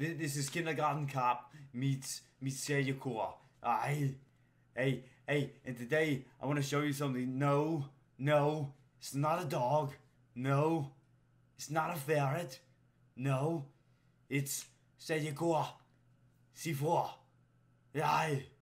This is Kindergarten Cop meets meets Sayakura. I, ah, hey, hey, and today I want to show you something. No, no, it's not a dog. No, it's not a ferret. No, it's Sayakura. C4. aye.